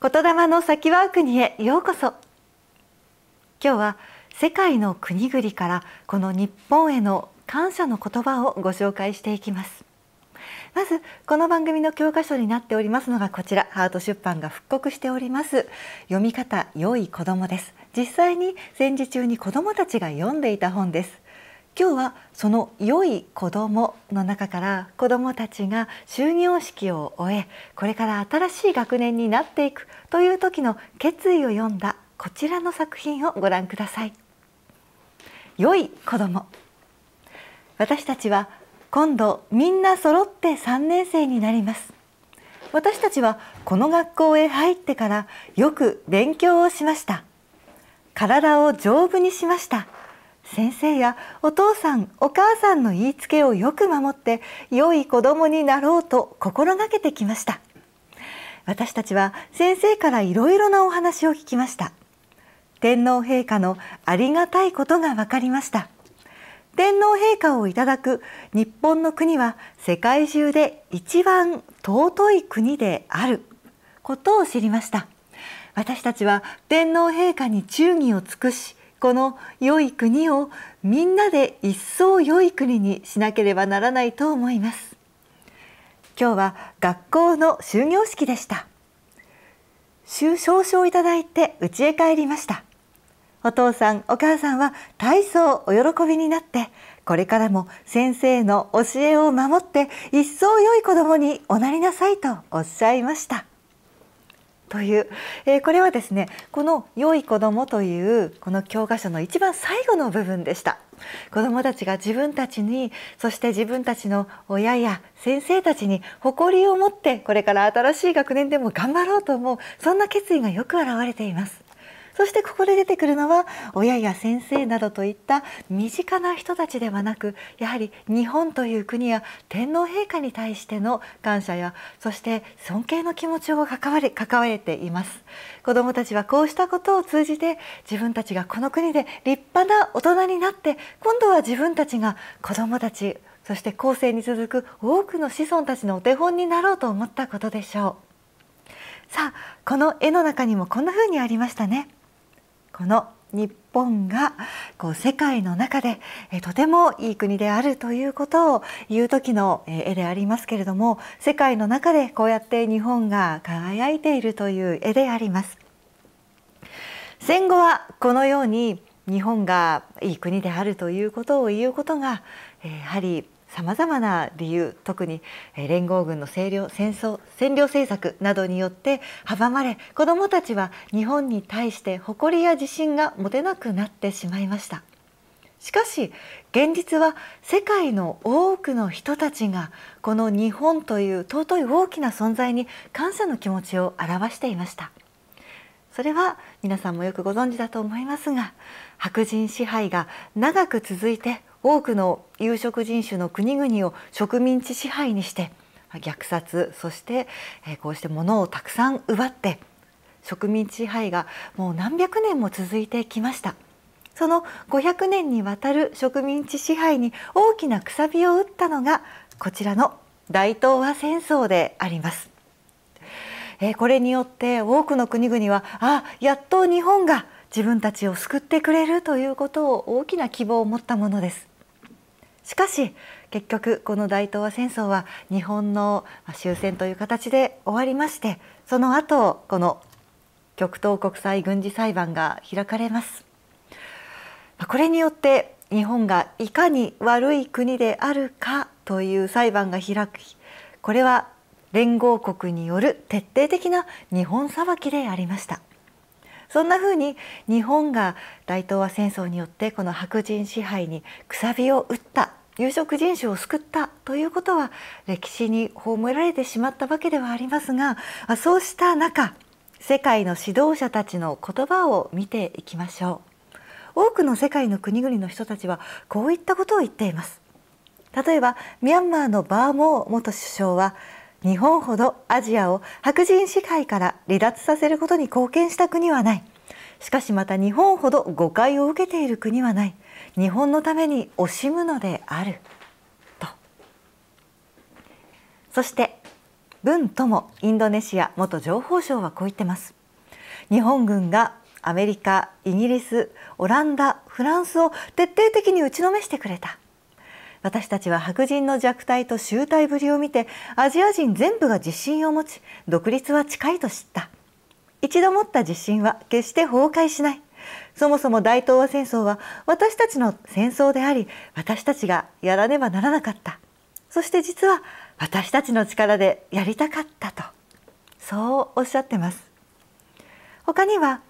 言霊の先は国へようこそ今日は世界の国々からこの日本への感謝の言葉をご紹介していきますまずこの番組の教科書になっておりますのがこちらハート出版が復刻しております読み方良い子供です実際に戦時中に子供たちが読んでいた本です今日はその良い子供の中から子供たちが終業式を終えこれから新しい学年になっていくという時の決意を読んだこちらの作品をご覧ください良い子供私たちは今度みんな揃って3年生になります私たちはこの学校へ入ってからよく勉強をしました体を丈夫にしました先生やお父さんお母さんの言いつけをよく守って良い子供になろうと心がけてきました私たちは先生からいろいろなお話を聞きました天皇陛下のありがたいことが分かりました天皇陛下をいただく日本の国は世界中で一番尊い国であることを知りました私たちは天皇陛下に忠義を尽くしこの良い国をみんなで一層良い国にしなければならないと思います今日は学校の終業式でした少々いただいて家へ帰りましたお父さんお母さんは大層お喜びになってこれからも先生の教えを守って一層良い子供におなりなさいとおっしゃいましたという、えー、これはですねこの「良い子ども」というこの教科書の一番最後の部分でした。子どもたちが自分たちにそして自分たちの親や先生たちに誇りを持ってこれから新しい学年でも頑張ろうと思うそんな決意がよく表れています。そしてここで出てくるのは親や先生などといった身近な人たちではなくやはり日本という国や天皇陛下に対しての感謝やそして尊敬の気持ちを関わり関われています子どもたちはこうしたことを通じて自分たちがこの国で立派な大人になって今度は自分たちが子どもたちそして後世に続く多くの子孫たちのお手本になろうと思ったことでしょうさあこの絵の中にもこんな風にありましたねこの日本がこう世界の中でえとてもいい国であるということを言う時の絵でありますけれども世界の中でこうやって日本が輝いているという絵であります。戦後はこのように日本がいい国であるということを言うことがやはりさまざまな理由特に連合軍の占領戦争占領政策などによって阻まれ子どもたちは日本に対して誇りや自信が持てなくなってしまいましたしかし現実は世界の多くの人たちがこの日本という尊い大きな存在に感謝の気持ちを表していましたそれは皆さんもよくご存知だと思いますが白人支配が長く続いて多くの有色人種の国々を植民地支配にして虐殺そしてこうして物をたくさん奪って植民地支配がもう何百年も続いてきましたその500年にわたる植民地支配に大きなくさびを打ったのがこちらの大東亜戦争でありますこれによって多くの国々はあやっと日本が自分たちを救ってくれるということを大きな希望を持ったものですしかし結局この大東亜戦争は日本の終戦という形で終わりましてその後この極東国際軍事裁判が開かれますこれによって日本がいかに悪い国であるかという裁判が開くこれは連合国による徹底的な日本裁きでありましたそんなふうに日本が大東亜戦争によってこの白人支配にくさびを打った有色人種を救ったということは歴史に葬られてしまったわけではありますがそうした中世界の指導者たちの言葉を見ていきましょう多くの世界の国々の人たちはこういったことを言っています例えばミャンマーのバーモー元首相は日本ほどアジアを白人支配から離脱させることに貢献した国はないしかしまた日本ほど誤解を受けている国はない日本のために惜しむのであるとそして文ともインドネシア元情報相はこう言ってます日本軍がアメリカイギリスオランダフランスを徹底的に打ちのめしてくれた私たちは白人の弱体と醜態ぶりを見てアジア人全部が自信を持ち独立は近いと知った一度持った自信は決して崩壊しないそもそも大東亜戦争は私たちの戦争であり私たちがやらねばならなかったそして実は私たちの力でやりたかったとそうおっしゃってます他には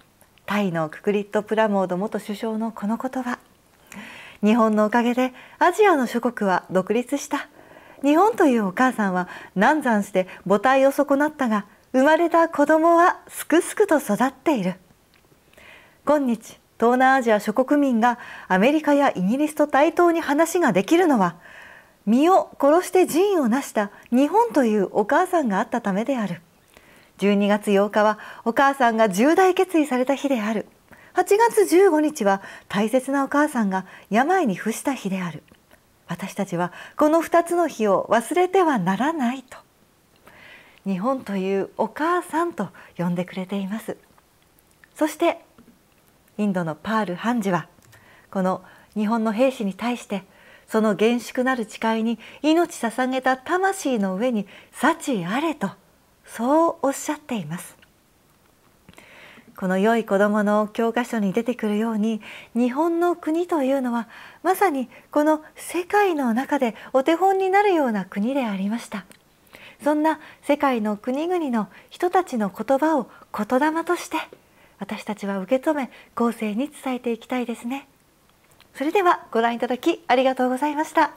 タイのククリット・プラモード元首相のこの言葉日本のおかげでアジアの諸国は独立した日本というお母さんは難産して母体を損なったが生まれた子供はすくすくと育っている今日東南アジア諸国民がアメリカやイギリスと対等に話ができるのは身を殺して陣を成した日本というお母さんがあったためである12月8日はお母さんが重大決意された日である8月15日は大切なお母さんが病に伏した日である私たちはこの2つの日を忘れてはならないと日本というお母さんと呼んでくれていますそしてインドのパール・判事はこの日本の兵士に対してその厳粛なる誓いに命捧げた魂の上に幸あれとそうおっしゃっていますこの良い子どもの教科書に出てくるように日本の国というのはまさにこの世界の中でお手本になるような国でありましたそんな世界の国々の人たちの言葉を言霊として私たちは受け止め後世に伝えていきたいですねそれではご覧いただきありがとうございました